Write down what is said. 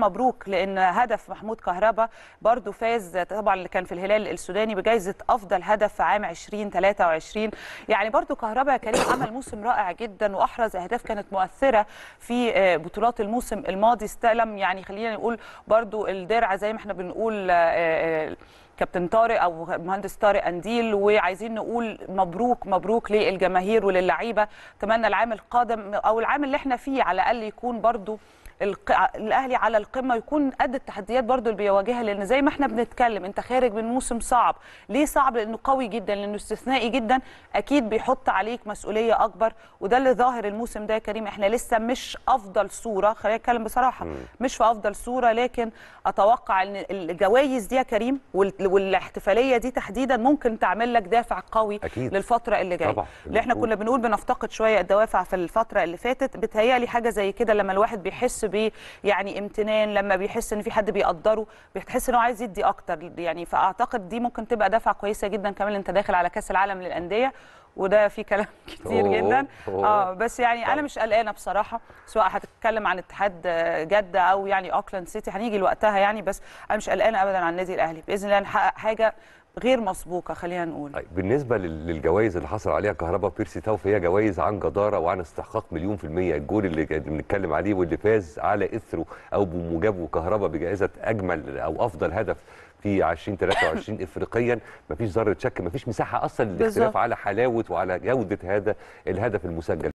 مبروك لان هدف محمود كهربا برضو فاز طبعا اللي كان في الهلال السوداني بجائزه افضل هدف في عام 2023 يعني برضو كهربا يا كريم عمل موسم رائع جدا واحرز اهداف كانت مؤثره في آه، بطولات الموسم الماضي استلم يعني خلينا نقول برضو الدرع زي ما احنا بنقول آه، آه، كابتن طارق او مهندس طارق انديل وعايزين نقول مبروك مبروك للجماهير وللعيبه اتمنى العام القادم او العام اللي احنا فيه على الاقل يكون برضو الق... الاهلي على القمه يكون قد التحديات برضو اللي بيواجهها لان زي ما احنا بنتكلم انت خارج من موسم صعب ليه صعب لانه قوي جدا لانه استثنائي جدا اكيد بيحط عليك مسؤوليه اكبر وده اللي ظاهر الموسم ده يا كريم احنا لسه مش افضل صوره خلينا نتكلم بصراحه مش في افضل صوره لكن اتوقع ان الجوائز دي يا كريم والاحتفاليه دي تحديدا ممكن تعمل لك دافع قوي أكيد. للفتره اللي جايه اللي احنا كنا بنقول بنفتقد شويه الدوافع في الفتره اللي فاتت بتهيالي حاجه زي كده لما الواحد بيحس ب يعني امتنان لما بيحس ان في حد بيقدره بتحس انه عايز يدي اكتر يعني فاعتقد دي ممكن تبقى دافعه كويسه جدا كمان انت داخل على كاس العالم للانديه وده في كلام كتير أوه جدا أوه اه بس يعني انا مش قلقانه بصراحه سواء هتتكلم عن اتحاد جده او يعني اوكلاند سيتي هنيجي لوقتها يعني بس انا مش قلقانه ابدا عن النادي الاهلي باذن الله نحقق حاجه غير مسبوقه خلينا نقول طيب بالنسبه للجوائز اللي حصل عليها كهربا بيرسي تاو فهي جوائز عن جداره وعن استحقاق مليون في الميه الجول اللي بنتكلم عليه واللي فاز على اثره او بموجبه كهربا بجائزه اجمل او افضل هدف في 2023 افريقيا مفيش ذره شك مفيش مساحه اصلا للاختلاف على حلاوه وعلى جوده هذا الهدف المسجل